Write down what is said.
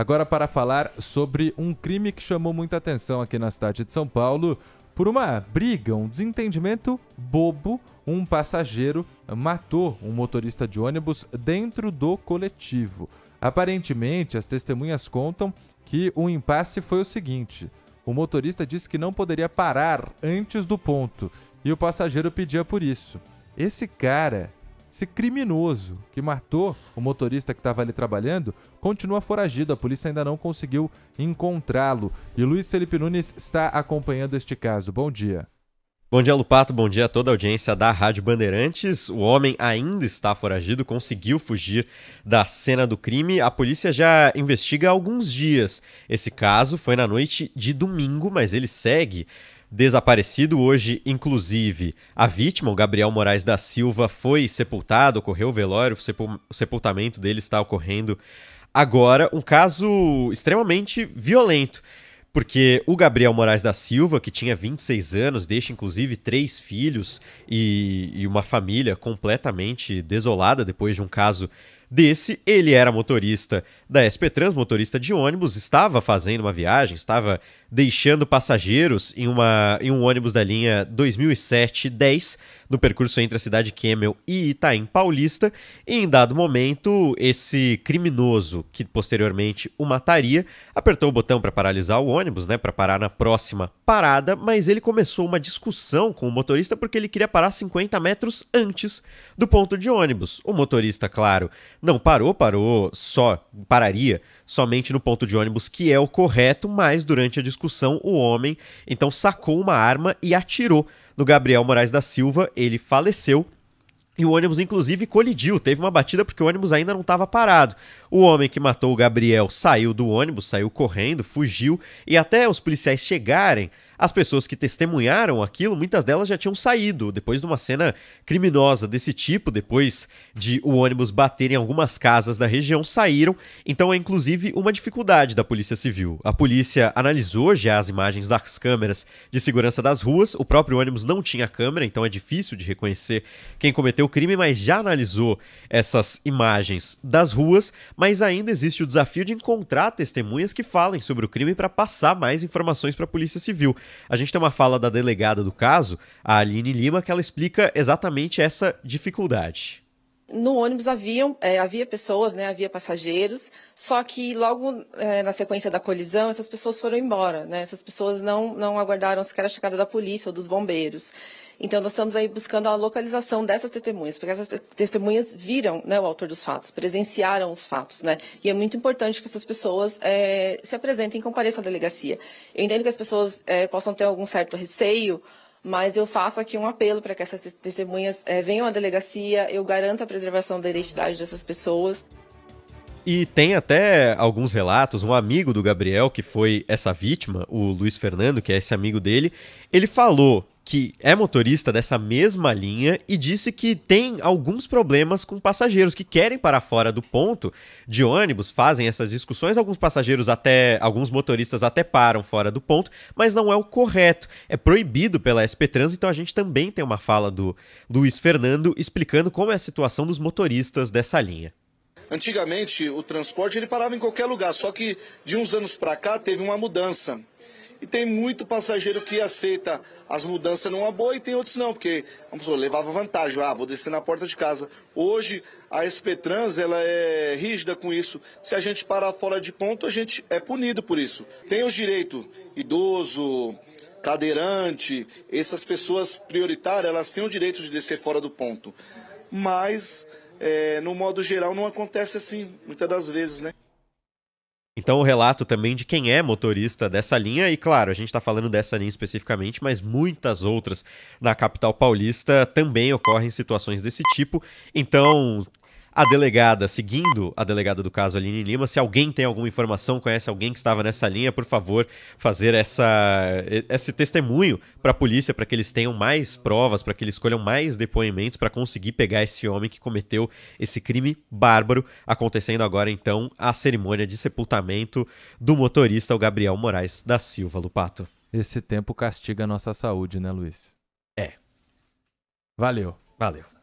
Agora para falar sobre um crime que chamou muita atenção aqui na cidade de São Paulo, por uma briga, um desentendimento bobo, um passageiro matou um motorista de ônibus dentro do coletivo. Aparentemente, as testemunhas contam que o impasse foi o seguinte: o motorista disse que não poderia parar antes do ponto e o passageiro pedia por isso. Esse cara esse criminoso que matou o motorista que estava ali trabalhando continua foragido, a polícia ainda não conseguiu encontrá-lo. E Luiz Felipe Nunes está acompanhando este caso. Bom dia. Bom dia, Lupato. Bom dia a toda a audiência da Rádio Bandeirantes. O homem ainda está foragido, conseguiu fugir da cena do crime. A polícia já investiga há alguns dias. Esse caso foi na noite de domingo, mas ele segue desaparecido. Hoje, inclusive, a vítima, o Gabriel Moraes da Silva, foi sepultado, ocorreu o velório, o sepultamento dele está ocorrendo agora. Um caso extremamente violento. Porque o Gabriel Moraes da Silva, que tinha 26 anos, deixa inclusive três filhos e, e uma família completamente desolada depois de um caso desse. Ele era motorista da SP Trans, motorista de ônibus, estava fazendo uma viagem, estava deixando passageiros em, uma, em um ônibus da linha 2007-10, no percurso entre a cidade Kemmel e Itaim Paulista, e em dado momento, esse criminoso, que posteriormente o mataria, apertou o botão para paralisar o ônibus, né, para parar na próxima parada, mas ele começou uma discussão com o motorista porque ele queria parar 50 metros antes do ponto de ônibus. O motorista, claro, não parou, parou só pararia somente no ponto de ônibus, que é o correto, mas durante a discussão o homem então sacou uma arma e atirou no Gabriel Moraes da Silva, ele faleceu. E o ônibus, inclusive, colidiu. Teve uma batida porque o ônibus ainda não estava parado. O homem que matou o Gabriel saiu do ônibus, saiu correndo, fugiu e até os policiais chegarem, as pessoas que testemunharam aquilo, muitas delas já tinham saído depois de uma cena criminosa desse tipo, depois de o ônibus bater em algumas casas da região, saíram. Então é inclusive uma dificuldade da Polícia Civil. A polícia analisou já as imagens das câmeras de segurança das ruas, o próprio ônibus não tinha câmera, então é difícil de reconhecer quem cometeu o crime, mas já analisou essas imagens das ruas mas ainda existe o desafio de encontrar testemunhas que falem sobre o crime para passar mais informações para a Polícia Civil. A gente tem uma fala da delegada do caso, a Aline Lima, que ela explica exatamente essa dificuldade no ônibus haviam, é, havia pessoas, né, havia passageiros, só que logo é, na sequência da colisão, essas pessoas foram embora, né, essas pessoas não, não aguardaram sequer a chegada da polícia ou dos bombeiros. Então, nós estamos aí buscando a localização dessas testemunhas, porque essas testemunhas viram né, o autor dos fatos, presenciaram os fatos, né? E é muito importante que essas pessoas é, se apresentem e compareçam à delegacia. Eu entendo que as pessoas é, possam ter algum certo receio, mas eu faço aqui um apelo para que essas testemunhas é, venham à delegacia, eu garanto a preservação da identidade dessas pessoas. E tem até alguns relatos, um amigo do Gabriel, que foi essa vítima, o Luiz Fernando, que é esse amigo dele, ele falou que é motorista dessa mesma linha e disse que tem alguns problemas com passageiros que querem parar fora do ponto de ônibus, fazem essas discussões, alguns passageiros até, alguns motoristas até param fora do ponto, mas não é o correto. É proibido pela SP Trans, então a gente também tem uma fala do Luiz Fernando explicando como é a situação dos motoristas dessa linha. Antigamente o transporte ele parava em qualquer lugar, só que de uns anos para cá teve uma mudança. E tem muito passageiro que aceita as mudanças numa boa e tem outros não, porque vamos levava vantagem, ah, vou descer na porta de casa. Hoje a SP Trans ela é rígida com isso. Se a gente parar fora de ponto, a gente é punido por isso. Tem os direitos idoso, cadeirante, essas pessoas prioritárias, elas têm o direito de descer fora do ponto. Mas é, no modo geral não acontece assim, muitas das vezes, né? Então, o relato também de quem é motorista dessa linha, e claro, a gente está falando dessa linha especificamente, mas muitas outras na capital paulista também ocorrem situações desse tipo. Então, a delegada, seguindo a delegada do caso Aline Lima, se alguém tem alguma informação, conhece alguém que estava nessa linha, por favor, fazer essa, esse testemunho para a polícia, para que eles tenham mais provas, para que eles escolham mais depoimentos para conseguir pegar esse homem que cometeu esse crime bárbaro, acontecendo agora então a cerimônia de sepultamento do motorista, o Gabriel Moraes da Silva Lupato. Esse tempo castiga a nossa saúde, né, Luiz? É. Valeu. Valeu.